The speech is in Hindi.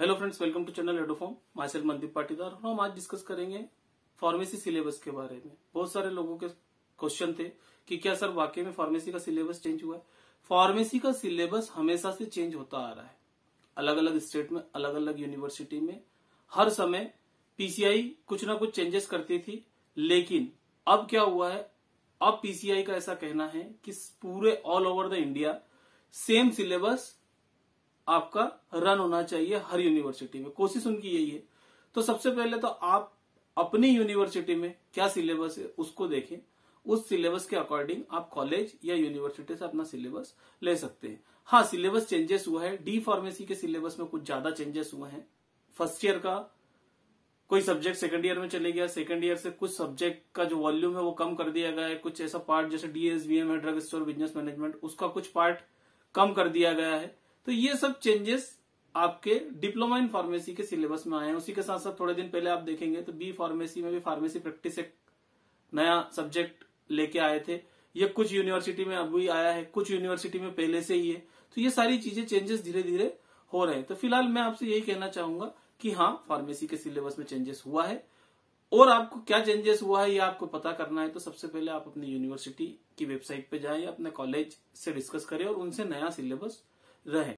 hello friends welcome to channel हेडोफॉर्म माइसेल मनदीप पाटीदार और हम आज डिस्कस करेंगे फार्मेसी सिलेबस के बारे में बहुत सारे लोगों के क्वेश्चन थे कि क्या सर वाकई में फार्मेसी का सिलेबस चेंज हुआ है फार्मेसी का सिलेबस हमेशा से चेंज होता आ रहा है अलग अलग स्टेट में अलग अलग यूनिवर्सिटी में हर समय पीसीआई कुछ ना कुछ चेंजेस करती थी लेकिन अब क्या हुआ है अब पीसीआई का ऐसा कहना है कि पूरे all over the India same syllabus आपका रन होना चाहिए हर यूनिवर्सिटी में कोशिश उनकी यही है तो सबसे पहले तो आप अपनी यूनिवर्सिटी में क्या सिलेबस है उसको देखें उस सिलेबस के अकॉर्डिंग आप कॉलेज या यूनिवर्सिटी से अपना सिलेबस ले सकते हैं हाँ सिलेबस चेंजेस हुआ है डी फार्मेसी के सिलेबस में कुछ ज्यादा चेंजेस हुए हैं फर्स्ट ईयर का कोई सब्जेक्ट सेकंड ईयर में चले गया सेकंड ईयर से कुछ सब्जेक्ट का जो वॉल्यूम है वो कम कर दिया गया है कुछ ऐसा पार्ट जैसे डीएसबीएम है ड्रग स्टोर बिजनेस मैनेजमेंट उसका कुछ पार्ट कम कर दिया गया है तो ये सब चेंजेस आपके डिप्लोमा इन फार्मेसी के सिलेबस में आए हैं उसी के साथ साथ थोड़े दिन पहले आप देखेंगे तो बी फार्मेसी में भी फार्मेसी प्रैक्टिस एक नया सब्जेक्ट लेके आए थे ये कुछ यूनिवर्सिटी में अभी आया है कुछ यूनिवर्सिटी में पहले से ही है तो ये सारी चीजें चेंजेस धीरे धीरे हो रहे हैं तो फिलहाल मैं आपसे यही कहना चाहूंगा कि हाँ फार्मेसी के सिलेबस में चेंजेस हुआ है और आपको क्या चेंजेस हुआ है ये आपको पता करना है तो सबसे पहले आप अपनी यूनिवर्सिटी की वेबसाइट पे जाएं या अपने कॉलेज से डिस्कस करें और उनसे नया सिलेबस रहे